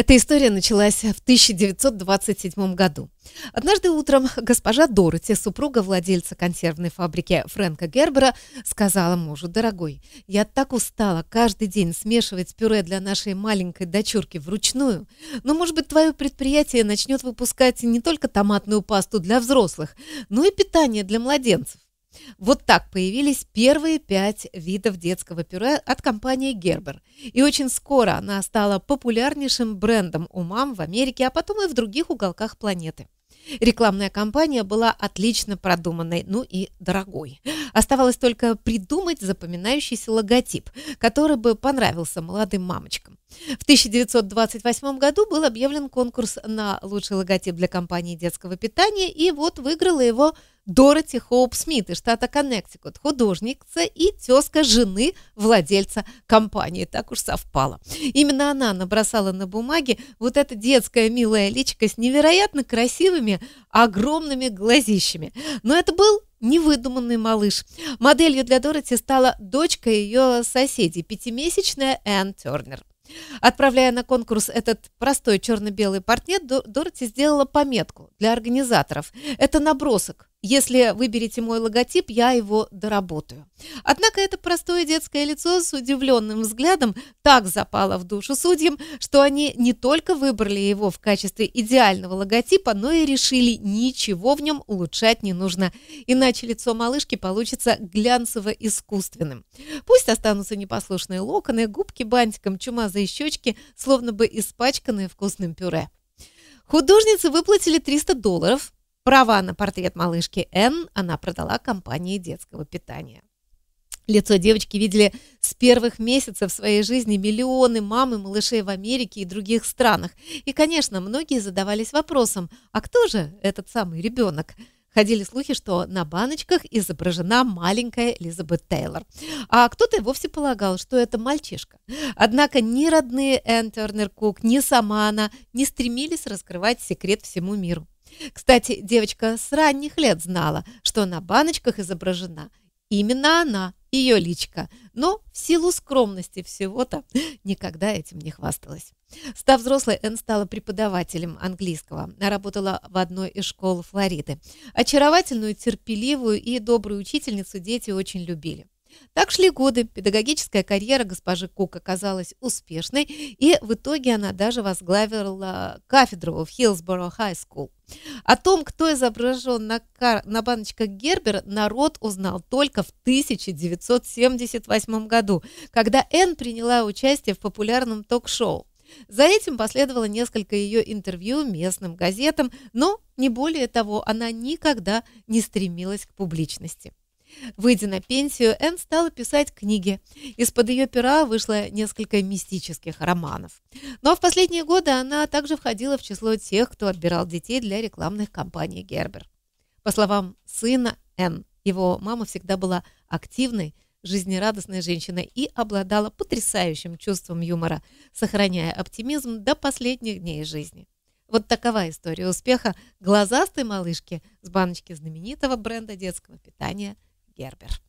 Эта история началась в 1927 году. Однажды утром госпожа Дороти, супруга владельца консервной фабрики Фрэнка Гербера, сказала мужу, «Дорогой, я так устала каждый день смешивать пюре для нашей маленькой дочурки вручную, но, может быть, твое предприятие начнет выпускать не только томатную пасту для взрослых, но и питание для младенцев». Вот так появились первые пять видов детского пюре от компании Gerber. И очень скоро она стала популярнейшим брендом у мам в Америке, а потом и в других уголках планеты. Рекламная кампания была отлично продуманной, ну и дорогой. Оставалось только придумать запоминающийся логотип, который бы понравился молодым мамочкам. В 1928 году был объявлен конкурс на лучший логотип для компании детского питания, и вот выиграла его Дороти Хоуп Смит из штата Коннектикут, художница и тезка жены владельца компании. Так уж совпало. Именно она набросала на бумаге вот это детское милое личико с невероятно красивыми огромными глазищами. Но это был невыдуманный малыш. Моделью для Дороти стала дочка ее соседей, пятимесячная Энн Тернер. Отправляя на конкурс этот простой черно-белый портрет, Дороти сделала пометку для организаторов. Это набросок если выберете мой логотип, я его доработаю. Однако это простое детское лицо с удивленным взглядом так запало в душу судьям, что они не только выбрали его в качестве идеального логотипа, но и решили ничего в нем улучшать не нужно, иначе лицо малышки получится глянцево-искусственным. Пусть останутся непослушные локоны, губки бантиком, чумазые щечки, словно бы испачканные вкусным пюре. Художницы выплатили 300 долларов – Права на портрет малышки Энн она продала компании детского питания. Лицо девочки видели с первых месяцев своей жизни миллионы мам и малышей в Америке и других странах. И, конечно, многие задавались вопросом, а кто же этот самый ребенок? Ходили слухи, что на баночках изображена маленькая Элизабет Тейлор. А кто-то вовсе полагал, что это мальчишка. Однако ни родные Энн Тернер Кук, ни сама она не стремились раскрывать секрет всему миру. Кстати, девочка с ранних лет знала, что на баночках изображена именно она, ее личка, но в силу скромности всего-то никогда этим не хвасталась. Став взрослой, Энн стала преподавателем английского. Она работала в одной из школ Флориды. Очаровательную, терпеливую и добрую учительницу дети очень любили. Так шли годы, педагогическая карьера госпожи Кук оказалась успешной, и в итоге она даже возглавила кафедру в Хиллсборо Хай Скул. О том, кто изображен на, кар... на баночках Гербер, народ узнал только в 1978 году, когда Энн приняла участие в популярном ток-шоу. За этим последовало несколько ее интервью местным газетам, но не более того, она никогда не стремилась к публичности. Выйдя на пенсию, Энн стала писать книги. Из-под ее пера вышло несколько мистических романов. Но ну, а в последние годы она также входила в число тех, кто отбирал детей для рекламных кампаний Гербер. По словам сына Энн, его мама всегда была активной, жизнерадостной женщиной и обладала потрясающим чувством юмора, сохраняя оптимизм до последних дней жизни. Вот такова история успеха глазастой малышки с баночки знаменитого бренда детского питания – Gerber.